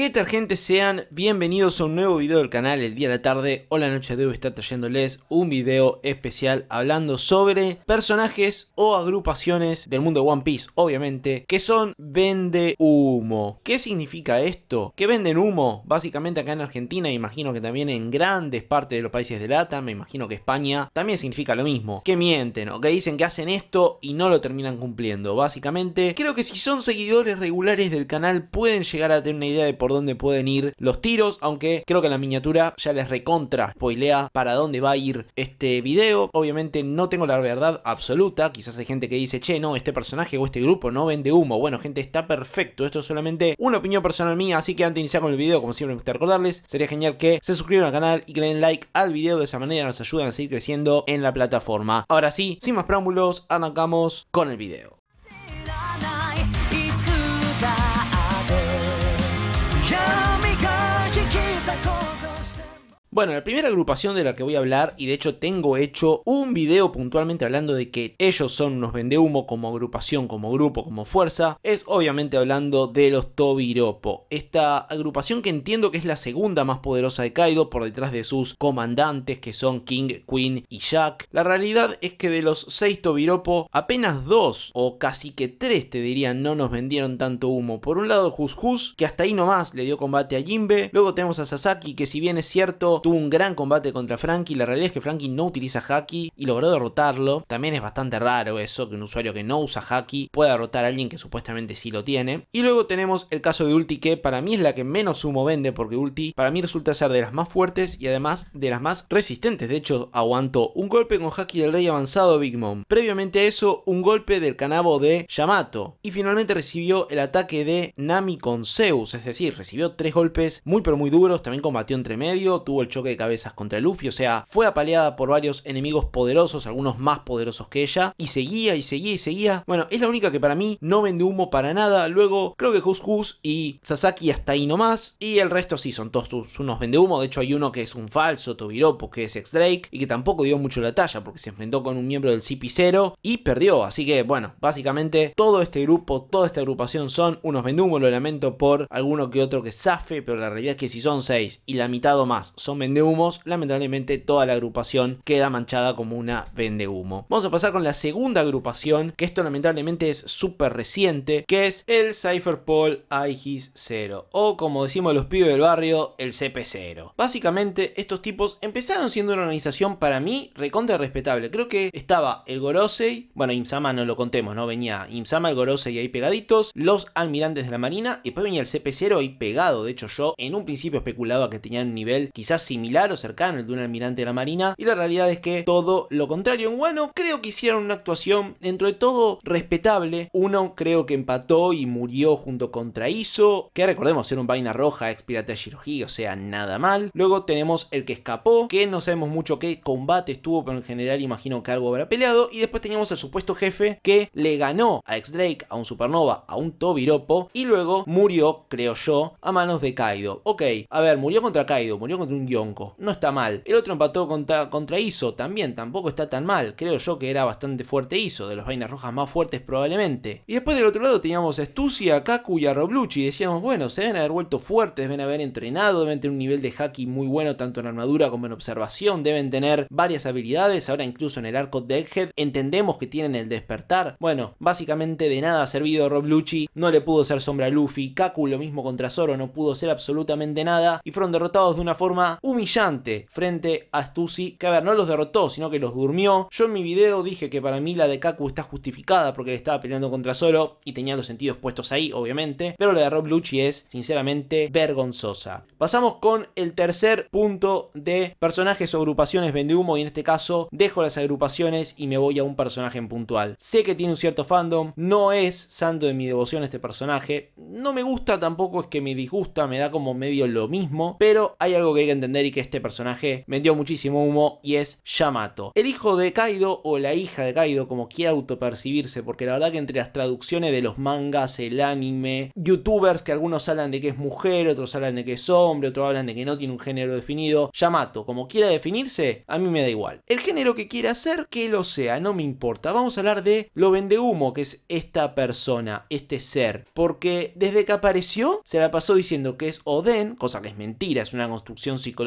¿Qué tal gente sean? Bienvenidos a un nuevo video del canal el día de la tarde o la noche debo estar trayéndoles un video especial hablando sobre personajes o agrupaciones del mundo One Piece, obviamente, que son vende humo. ¿Qué significa esto? Que venden humo? Básicamente acá en Argentina, imagino que también en grandes partes de los países de Lata, me imagino que España también significa lo mismo. Que mienten o que dicen que hacen esto y no lo terminan cumpliendo. Básicamente, creo que si son seguidores regulares del canal pueden llegar a tener una idea de por dónde pueden ir los tiros, aunque creo que la miniatura ya les recontra spoilea para dónde va a ir este video. Obviamente no tengo la verdad absoluta, quizás hay gente que dice, che, no, este personaje o este grupo no vende humo. Bueno, gente, está perfecto, esto es solamente una opinión personal mía, así que antes de iniciar con el video, como siempre me gusta recordarles, sería genial que se suscriban al canal y que den like al video, de esa manera nos ayudan a seguir creciendo en la plataforma. Ahora sí, sin más preámbulos, arrancamos con el video. Bueno, la primera agrupación de la que voy a hablar, y de hecho tengo hecho un video puntualmente hablando de que ellos son unos humo como agrupación, como grupo, como fuerza, es obviamente hablando de los Tobiropo. Esta agrupación que entiendo que es la segunda más poderosa de Kaido por detrás de sus comandantes que son King, Queen y Jack. La realidad es que de los seis Tobiropo, apenas dos o casi que tres te dirían no nos vendieron tanto humo. Por un lado, Juzjuz, que hasta ahí nomás le dio combate a Jinbe Luego tenemos a Sasaki, que si bien es cierto, Tuvo un gran combate contra Frankie. La realidad es que Frankie no utiliza Haki y logró derrotarlo. También es bastante raro eso que un usuario que no usa Haki pueda derrotar a alguien que supuestamente sí lo tiene. Y luego tenemos el caso de Ulti, que para mí es la que menos sumo vende, porque Ulti para mí resulta ser de las más fuertes y además de las más resistentes. De hecho, aguantó un golpe con Haki del Rey avanzado Big Mom. Previamente a eso, un golpe del canabo de Yamato. Y finalmente recibió el ataque de Nami con Zeus, es decir, recibió tres golpes muy pero muy duros. También combatió entre medio, tuvo el choque de cabezas contra Luffy, o sea, fue apaleada por varios enemigos poderosos, algunos más poderosos que ella, y seguía y seguía y seguía. Bueno, es la única que para mí no vende humo para nada. Luego, creo que Hus y Sasaki hasta ahí nomás, y el resto sí son todos unos vende humo. De hecho, hay uno que es un falso, Tobiropo, que es ex Drake, y que tampoco dio mucho la talla porque se enfrentó con un miembro del CP0 y perdió. Así que, bueno, básicamente todo este grupo, toda esta agrupación son unos humo, Lo lamento por alguno que otro que zafe, pero la realidad es que si son seis y la mitad o más son vendehumos, lamentablemente toda la agrupación queda manchada como una vendehumo. Vamos a pasar con la segunda agrupación, que esto lamentablemente es súper reciente, que es el Cypherpol Aegis 0, o como decimos los pibes del barrio, el CP0. Básicamente, estos tipos empezaron siendo una organización para mí recontra respetable. Creo que estaba el Gorosei, bueno, Imsama no lo contemos, ¿no? Venía Imsama, el Gorosei ahí pegaditos, los almirantes de la marina, y después venía el CP0 ahí pegado. De hecho, yo en un principio especulaba que tenían un nivel quizás similar o cercano al de un almirante de la Marina, y la realidad es que todo lo contrario. En creo que hicieron una actuación dentro de todo respetable. Uno creo que empató y murió junto contra Iso, que recordemos era un vaina roja, expirate de Shirohi, o sea, nada mal. Luego tenemos el que escapó, que no sabemos mucho qué combate estuvo, pero en general imagino que algo habrá peleado. Y después teníamos el supuesto jefe que le ganó a X-Drake, a un Supernova, a un Tobiropo, y luego murió, creo yo, a manos de Kaido. Ok, a ver, murió contra Kaido, murió contra un Gyo no está mal. El otro empató contra, Iso también, tampoco está tan mal. Creo yo que era bastante fuerte Iso, de los vainas rojas más fuertes probablemente. Y después del otro lado teníamos a a Kaku y a Roblucci. Decíamos, bueno, se deben haber vuelto fuertes, deben haber entrenado, deben tener un nivel de Haki muy bueno tanto en armadura como en observación, deben tener varias habilidades. Ahora incluso en el arco de Egghead entendemos que tienen el despertar. Bueno, básicamente de nada ha servido Robluchi no le pudo ser sombra a Luffy. Kaku lo mismo contra Zoro, no pudo ser absolutamente nada y fueron derrotados de una forma humillante frente a Stussy, que a ver, no los derrotó, sino que los durmió. Yo en mi video dije que para mí la de Kaku está justificada porque le estaba peleando contra Zoro y tenía los sentidos puestos ahí, obviamente, pero la de Rob Lucci es sinceramente vergonzosa. Pasamos con el tercer punto de personajes o agrupaciones vende humo y en este caso dejo las agrupaciones y me voy a un personaje en puntual. Sé que tiene un cierto fandom, no es santo de mi devoción este personaje, no me gusta tampoco es que me disgusta, me da como medio lo mismo, pero hay algo que hay que entender y que este personaje me dio muchísimo humo y es Yamato. El hijo de Kaido o la hija de Kaido, como quiera autopercibirse, porque la verdad que entre las traducciones de los mangas, el anime, youtubers que algunos hablan de que es mujer, otros hablan de que es hombre, otros hablan de que no tiene un género definido, Yamato, como quiera definirse, a mí me da igual. El género que quiera ser, que lo sea, no me importa. Vamos a hablar de lo vende humo, que es esta persona, este ser, porque desde que apareció se la pasó diciendo que es Oden, cosa que es mentira, es una construcción psicológica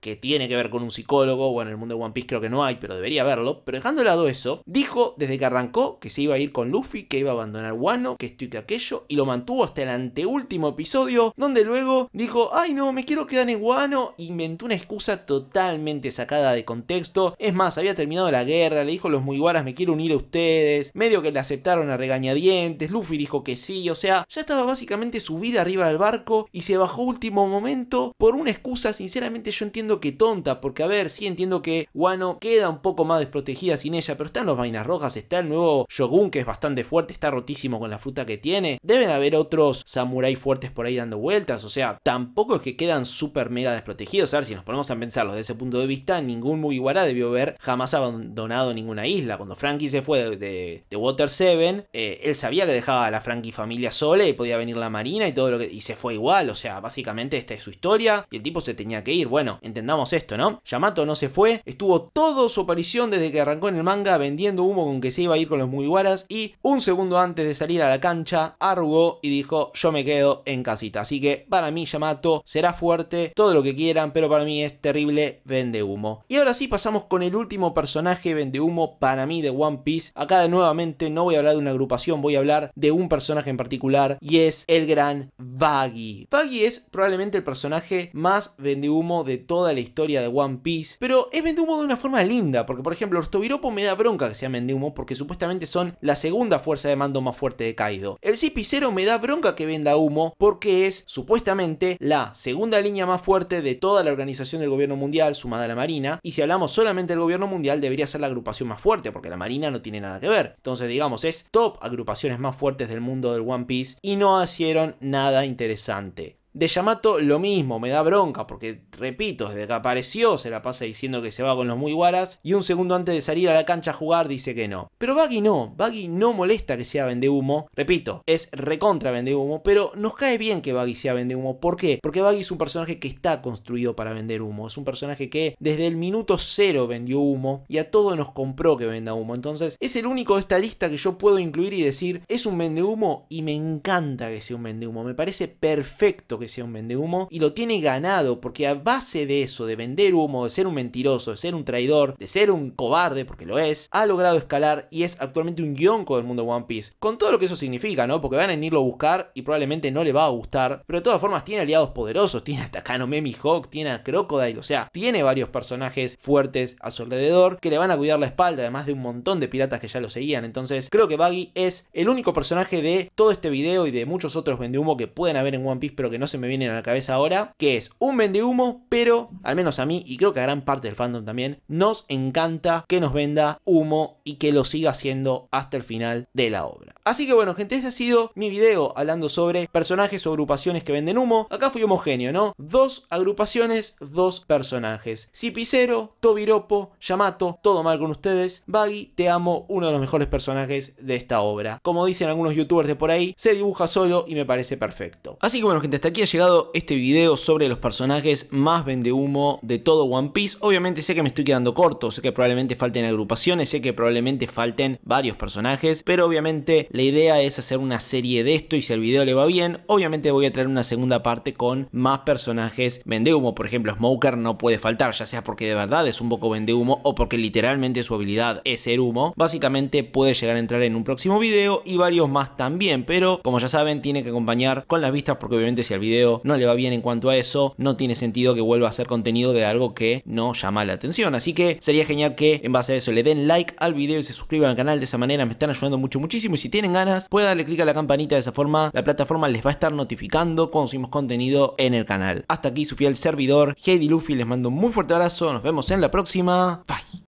que tiene que ver con un psicólogo, bueno, en el mundo de One Piece creo que no hay, pero debería haberlo, pero dejando de lado eso, dijo desde que arrancó que se iba a ir con Luffy, que iba a abandonar Wano, que esto y que aquello, y lo mantuvo hasta el anteúltimo episodio, donde luego dijo, ay no, me quiero quedar en Wano, inventó una excusa totalmente sacada de contexto, es más, había terminado la guerra, le dijo a los guaras: me quiero unir a ustedes, medio que le aceptaron a regañadientes, Luffy dijo que sí, o sea, ya estaba básicamente su arriba del barco y se bajó último momento por una excusa sincera sinceramente yo entiendo que tonta, porque a ver, sí entiendo que Wano queda un poco más desprotegida sin ella, pero están los vainas rojas, está el nuevo Shogun que es bastante fuerte, está rotísimo con la fruta que tiene. Deben haber otros samuráis fuertes por ahí dando vueltas, o sea, tampoco es que quedan súper mega desprotegidos. A ver, si nos ponemos a pensarlo desde ese punto de vista, ningún Mugiwara debió haber jamás abandonado ninguna isla. Cuando Frankie se fue de, Water 7, eh, él sabía que dejaba a la Frankie familia sola y podía venir la marina y todo lo que. y se fue igual, o sea, básicamente esta es su historia y el tipo se tenía que ir. Bueno, entendamos esto, ¿no? Yamato no se fue, estuvo toda su aparición desde que arrancó en el manga vendiendo humo con que se iba a ir con los Mugiwaras y un segundo antes de salir a la cancha arrugó y dijo yo me quedo en casita. Así que para mí Yamato será fuerte, todo lo que quieran, pero para mí es terrible vende humo. Y ahora sí pasamos con el último personaje vende humo para mí de One Piece. Acá nuevamente no voy a hablar de una agrupación, voy a hablar de un personaje en particular y es el gran Baggy. Baggy es probablemente el personaje más vende humo de toda la historia de One Piece, pero es humo de una forma linda, porque por ejemplo, Tobiropo me da bronca que sea humo porque supuestamente son la segunda fuerza de mando más fuerte de Kaido. El Cipicero me da bronca que venda humo porque es supuestamente la segunda línea más fuerte de toda la organización del gobierno mundial, sumada a la Marina, y si hablamos solamente del gobierno mundial debería ser la agrupación más fuerte porque la Marina no tiene nada que ver. Entonces, digamos, es top agrupaciones más fuertes del mundo del One Piece y no hicieron nada interesante. De Yamato lo mismo, me da bronca, porque repito, desde que apareció se la pasa diciendo que se va con los muy guaras y un segundo antes de salir a la cancha a jugar dice que no. Pero Baggy no, Baggy no molesta que sea vende humo, repito, es recontra vende humo, pero nos cae bien que Baggy sea vende humo, ¿por qué? Porque Baggy es un personaje que está construido para vender humo, es un personaje que desde el minuto cero vendió humo y a todos nos compró que venda humo, entonces es el único de esta lista que yo puedo incluir y decir es un vende humo y me encanta que sea un vende humo, me parece perfecto que sea un vendehumo y lo tiene ganado porque a base de eso, de vender humo, de ser un mentiroso, de ser un traidor, de ser un cobarde, porque lo es, ha logrado escalar y es actualmente un guionco del mundo One Piece. Con todo lo que eso significa, ¿no? Porque van a irlo a buscar y probablemente no le va a gustar, pero de todas formas tiene aliados poderosos, tiene a Takano Memi Hawk, tiene a Crocodile, o sea, tiene varios personajes fuertes a su alrededor que le van a cuidar la espalda, además de un montón de piratas que ya lo seguían. Entonces, creo que Baggy es el único personaje de todo este video y de muchos otros vendehumos que pueden haber en One Piece, pero que no se me vienen a la cabeza ahora, que es un vende humo pero al menos a mí y creo que a gran parte del fandom también, nos encanta que nos venda humo y que lo siga haciendo hasta el final de la obra. Así que bueno, gente, este ha sido mi video hablando sobre personajes o agrupaciones que venden humo. Acá fui homogéneo, ¿no? Dos agrupaciones, dos personajes. Cipicero, Tobiropo, Yamato, todo mal con ustedes. Baggy, te amo, uno de los mejores personajes de esta obra. Como dicen algunos youtubers de por ahí, se dibuja solo y me parece perfecto. Así que bueno, gente, hasta aquí ha llegado este video sobre los personajes más vendehumo de todo One Piece. Obviamente sé que me estoy quedando corto, sé que probablemente falten agrupaciones, sé que probablemente falten varios personajes, pero obviamente la idea es hacer una serie de esto y si el video le va bien, obviamente voy a traer una segunda parte con más personajes vendehumo. Por ejemplo, Smoker no puede faltar, ya sea porque de verdad es un poco vendehumo o porque literalmente su habilidad es ser humo. Básicamente puede llegar a entrar en un próximo video y varios más también, pero como ya saben, tiene que acompañar con las vistas porque obviamente si el video no le va bien en cuanto a eso, no tiene sentido que vuelva a hacer contenido de algo que no llama la atención. Así que sería genial que en base a eso le den like al video y se suscriban al canal. De esa manera me están ayudando mucho, muchísimo. Y si tienen ganas, pueden darle clic a la campanita. De esa forma, la plataforma les va a estar notificando cuando subimos contenido en el canal. Hasta aquí su fiel servidor, Heidi Luffy. Les mando un muy fuerte abrazo. Nos vemos en la próxima. Bye.